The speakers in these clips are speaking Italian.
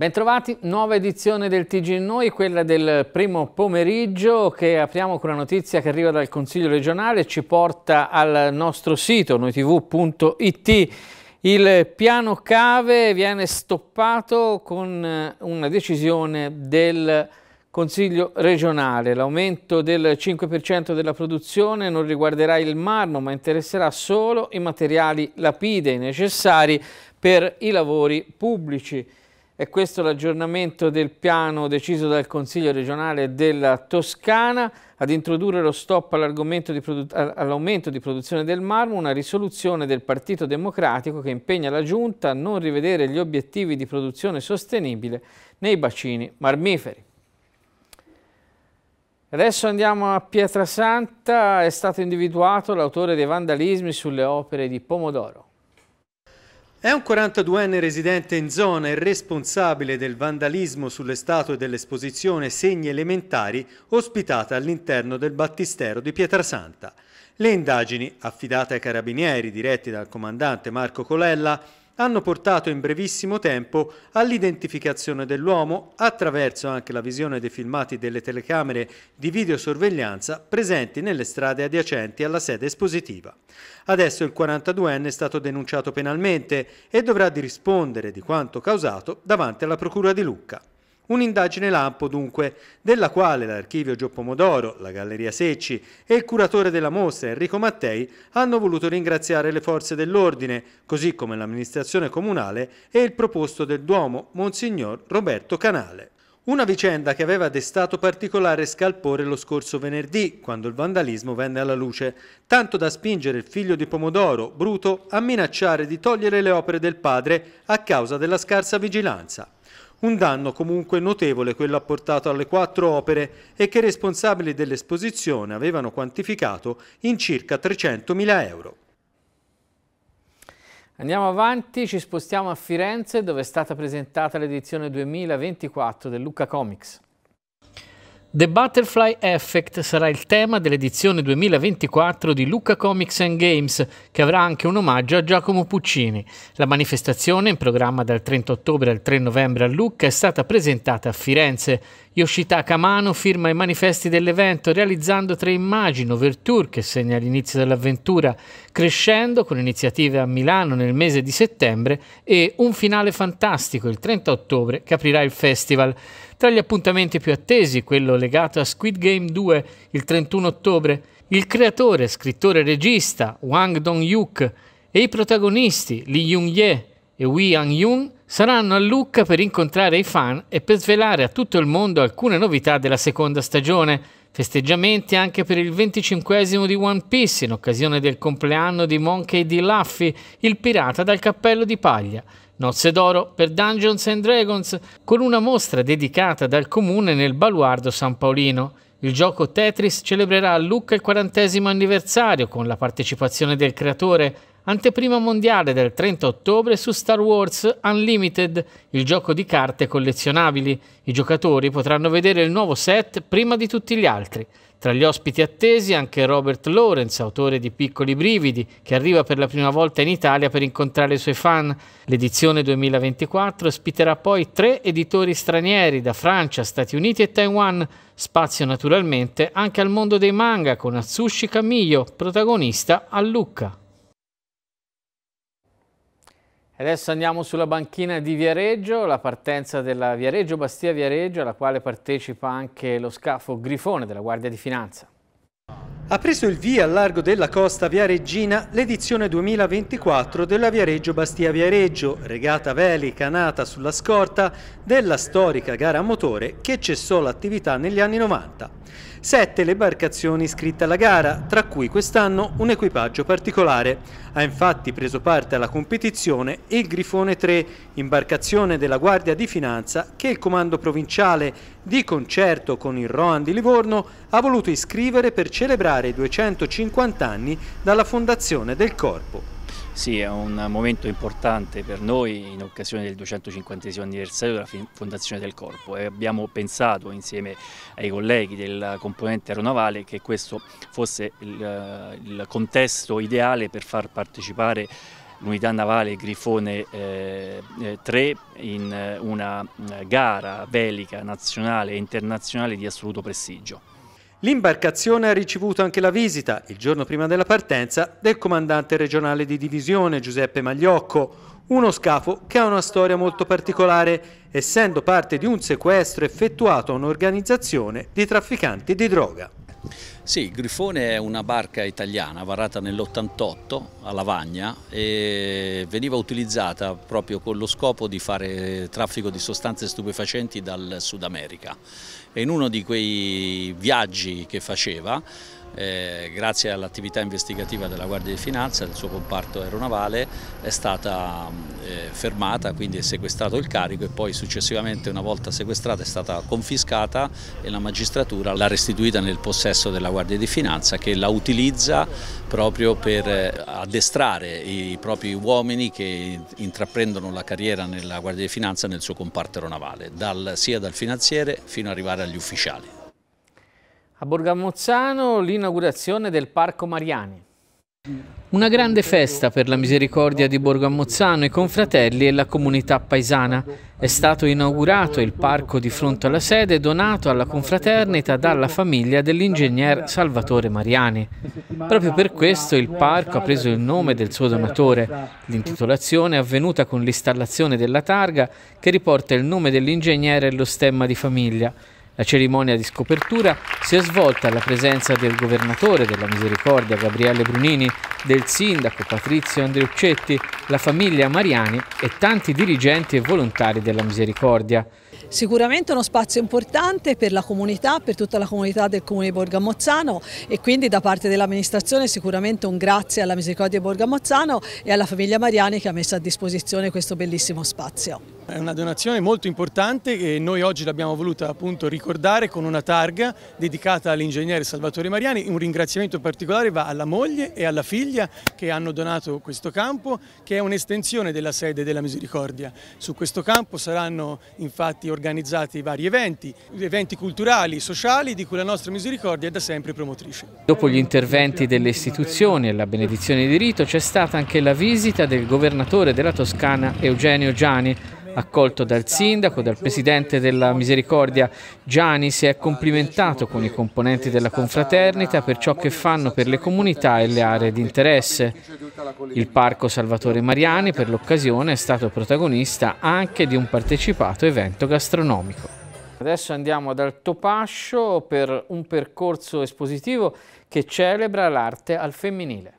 Bentrovati, nuova edizione del TG Noi, quella del primo pomeriggio che apriamo con una notizia che arriva dal Consiglio regionale e ci porta al nostro sito noitv.it. Il piano cave viene stoppato con eh, una decisione del Consiglio regionale. L'aumento del 5% della produzione non riguarderà il marmo ma interesserà solo i materiali lapidei necessari per i lavori pubblici. E questo è l'aggiornamento del piano deciso dal Consiglio regionale della Toscana ad introdurre lo stop all'aumento di, produ di produzione del marmo, una risoluzione del Partito Democratico che impegna la Giunta a non rivedere gli obiettivi di produzione sostenibile nei bacini marmiferi. Adesso andiamo a Pietrasanta, è stato individuato l'autore dei vandalismi sulle opere di Pomodoro. È un 42enne residente in zona e responsabile del vandalismo sulle statue dell'esposizione Segni Elementari ospitata all'interno del Battistero di Pietrasanta. Le indagini, affidate ai carabinieri diretti dal comandante Marco Colella, hanno portato in brevissimo tempo all'identificazione dell'uomo attraverso anche la visione dei filmati delle telecamere di videosorveglianza presenti nelle strade adiacenti alla sede espositiva. Adesso il 42enne è stato denunciato penalmente e dovrà rispondere di quanto causato davanti alla Procura di Lucca. Un'indagine lampo dunque, della quale l'archivio Gio Pomodoro, la Galleria Secci e il curatore della mostra Enrico Mattei hanno voluto ringraziare le forze dell'ordine, così come l'amministrazione comunale e il proposto del Duomo, Monsignor Roberto Canale. Una vicenda che aveva destato particolare scalpore lo scorso venerdì, quando il vandalismo venne alla luce, tanto da spingere il figlio di Pomodoro, Bruto, a minacciare di togliere le opere del padre a causa della scarsa vigilanza. Un danno comunque notevole quello apportato alle quattro opere e che i responsabili dell'esposizione avevano quantificato in circa 300.000 euro. Andiamo avanti, ci spostiamo a Firenze dove è stata presentata l'edizione 2024 del Lucca Comics. The Butterfly Effect sarà il tema dell'edizione 2024 di Lucca Comics and Games, che avrà anche un omaggio a Giacomo Puccini. La manifestazione, in programma dal 30 ottobre al 3 novembre a Lucca, è stata presentata a Firenze. Yoshitaka Mano firma i manifesti dell'evento realizzando tre immagini, Overture che segna l'inizio dell'avventura, crescendo con iniziative a Milano nel mese di settembre e un finale fantastico il 30 ottobre che aprirà il festival. Tra gli appuntamenti più attesi, quello legato a Squid Game 2 il 31 ottobre, il creatore, scrittore e regista Wang Dong-yuk e i protagonisti Lee Jung-ye e Wi ang yun saranno a Lucca per incontrare i fan e per svelare a tutto il mondo alcune novità della seconda stagione Festeggiamenti anche per il 25 di One Piece in occasione del compleanno di Monkey D. Luffy, il pirata dal cappello di paglia. Nozze d'oro per Dungeons and Dragons con una mostra dedicata dal comune nel baluardo San Paolino. Il gioco Tetris celebrerà a Lucca il quarantesimo anniversario con la partecipazione del creatore anteprima mondiale del 30 ottobre su Star Wars Unlimited, il gioco di carte collezionabili. I giocatori potranno vedere il nuovo set prima di tutti gli altri. Tra gli ospiti attesi anche Robert Lawrence, autore di Piccoli Brividi, che arriva per la prima volta in Italia per incontrare i suoi fan. L'edizione 2024 ospiterà poi tre editori stranieri da Francia, Stati Uniti e Taiwan, spazio naturalmente anche al mondo dei manga con Atsushi Kamiyo, protagonista a Lucca. Adesso andiamo sulla banchina di Viareggio, la partenza della Viareggio-Bastia-Viareggio, alla quale partecipa anche lo scafo Grifone della Guardia di Finanza. Ha preso il via al largo della costa viareggina l'edizione 2024 della Viareggio Bastia Viareggio, regata velica nata sulla scorta della storica gara a motore che cessò l'attività negli anni 90. Sette le imbarcazioni iscritte alla gara, tra cui quest'anno un equipaggio particolare. Ha infatti preso parte alla competizione il Grifone 3, imbarcazione della Guardia di Finanza che il Comando Provinciale, di concerto con il Roan di Livorno, ha voluto iscrivere per celebrare i 250 anni dalla fondazione del Corpo. Sì, è un momento importante per noi in occasione del 250 anniversario della Fondazione del Corpo e abbiamo pensato insieme ai colleghi del componente aeronavale che questo fosse il, il contesto ideale per far partecipare l'unità navale Grifone eh, 3 eh, in una eh, gara velica nazionale e internazionale di assoluto prestigio. L'imbarcazione ha ricevuto anche la visita, il giorno prima della partenza, del comandante regionale di divisione Giuseppe Magliocco, uno scafo che ha una storia molto particolare, essendo parte di un sequestro effettuato a un'organizzazione di trafficanti di droga. Sì, il Grifone è una barca italiana varata nell'88 a Lavagna e veniva utilizzata proprio con lo scopo di fare traffico di sostanze stupefacenti dal Sud America. E in uno di quei viaggi che faceva eh, grazie all'attività investigativa della Guardia di Finanza, del suo comparto aeronavale, è stata eh, fermata, quindi è sequestrato il carico e poi successivamente una volta sequestrata è stata confiscata e la magistratura l'ha restituita nel possesso della Guardia di Finanza che la utilizza proprio per eh, addestrare i propri uomini che intraprendono la carriera nella Guardia di Finanza nel suo comparto aeronavale, dal, sia dal finanziere fino ad arrivare agli ufficiali. A Borgamozzano l'inaugurazione del Parco Mariani. Una grande festa per la misericordia di Borgamozzano, i confratelli e la comunità paesana. È stato inaugurato il parco di fronte alla sede donato alla confraternita dalla famiglia dell'ingegner Salvatore Mariani. Proprio per questo il parco ha preso il nome del suo donatore. L'intitolazione è avvenuta con l'installazione della targa che riporta il nome dell'ingegnere e lo stemma di famiglia. La cerimonia di scopertura si è svolta alla presenza del governatore della Misericordia Gabriele Brunini, del sindaco Patrizio Andreuccetti, la famiglia Mariani e tanti dirigenti e volontari della Misericordia. Sicuramente uno spazio importante per la comunità, per tutta la comunità del Comune di Borgamozzano e quindi da parte dell'amministrazione sicuramente un grazie alla Misericordia di Borgamozzano e alla famiglia Mariani che ha messo a disposizione questo bellissimo spazio. È una donazione molto importante e noi oggi l'abbiamo voluta appunto ricordare con una targa dedicata all'ingegnere Salvatore Mariani. Un ringraziamento particolare va alla moglie e alla figlia che hanno donato questo campo che è un'estensione della sede della Misericordia. Su questo campo saranno infatti organizzati vari eventi, eventi culturali, sociali di cui la nostra Misericordia è da sempre promotrice. Dopo gli interventi delle istituzioni e la benedizione di rito c'è stata anche la visita del governatore della Toscana Eugenio Gianni Accolto dal sindaco, dal presidente della Misericordia, Gianni si è complimentato con i componenti della confraternita per ciò che fanno per le comunità e le aree di interesse. Il parco Salvatore Mariani per l'occasione è stato protagonista anche di un partecipato evento gastronomico. Adesso andiamo ad Altopascio per un percorso espositivo che celebra l'arte al femminile.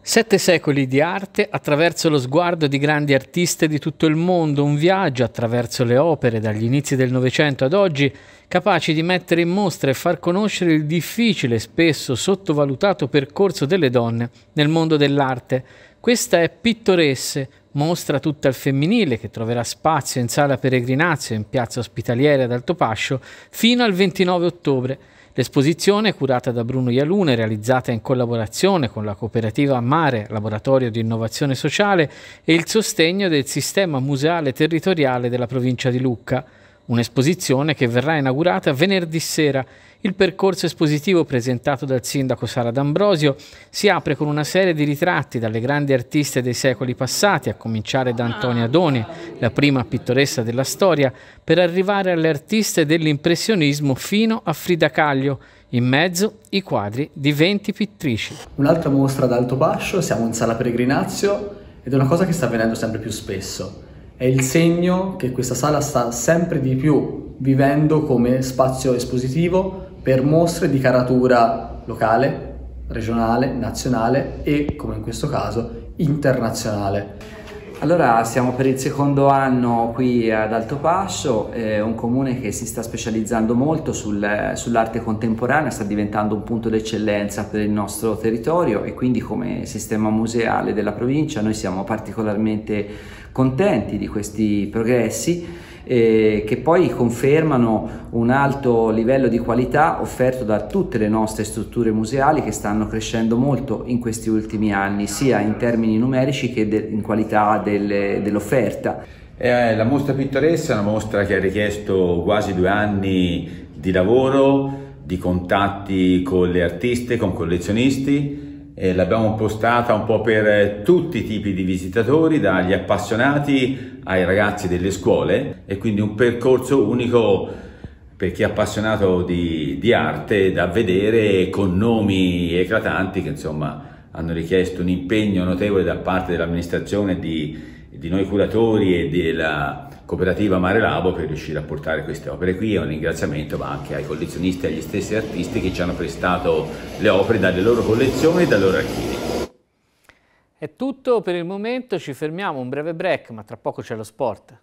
Sette secoli di arte attraverso lo sguardo di grandi artiste di tutto il mondo, un viaggio attraverso le opere dagli inizi del Novecento ad oggi, capaci di mettere in mostra e far conoscere il difficile e spesso sottovalutato percorso delle donne nel mondo dell'arte. Questa è Pittoresse, mostra tutta al femminile che troverà spazio in sala Peregrinazio in piazza Ospitaliere ad Altopascio fino al 29 ottobre. L'esposizione, curata da Bruno Ialune, realizzata in collaborazione con la cooperativa Mare, laboratorio di innovazione sociale, e il sostegno del sistema museale territoriale della provincia di Lucca, Un'esposizione che verrà inaugurata venerdì sera. Il percorso espositivo presentato dal sindaco Sara D'Ambrosio si apre con una serie di ritratti dalle grandi artiste dei secoli passati, a cominciare da Antonia Doni, la prima pittoressa della storia, per arrivare alle artiste dell'impressionismo fino a Frida Caglio, in mezzo i quadri di 20 pittrici. Un'altra mostra ad alto basso, siamo in sala Peregrinazio ed è una cosa che sta avvenendo sempre più spesso è il segno che questa sala sta sempre di più vivendo come spazio espositivo per mostre di caratura locale, regionale, nazionale e, come in questo caso, internazionale. Allora siamo per il secondo anno qui ad Alto Pascio, eh, un comune che si sta specializzando molto sul, sull'arte contemporanea, sta diventando un punto d'eccellenza per il nostro territorio e quindi come sistema museale della provincia noi siamo particolarmente contenti di questi progressi eh, che poi confermano un alto livello di qualità offerto da tutte le nostre strutture museali che stanno crescendo molto in questi ultimi anni, sia in termini numerici che in qualità del, dell'offerta. Eh, la mostra pittoresca è una mostra che ha richiesto quasi due anni di lavoro, di contatti con le artiste, con collezionisti, eh, l'abbiamo postata un po' per eh, tutti i tipi di visitatori, dagli appassionati ai ragazzi delle scuole e quindi un percorso unico per chi è appassionato di, di arte da vedere con nomi eclatanti che insomma hanno richiesto un impegno notevole da parte dell'amministrazione di, di noi curatori e della cooperativa Mare Labo per riuscire a portare queste opere qui e un ringraziamento va anche ai collezionisti e agli stessi artisti che ci hanno prestato le opere dalle loro collezioni e dai loro archivi. È tutto per il momento, ci fermiamo un breve break, ma tra poco c'è lo sport.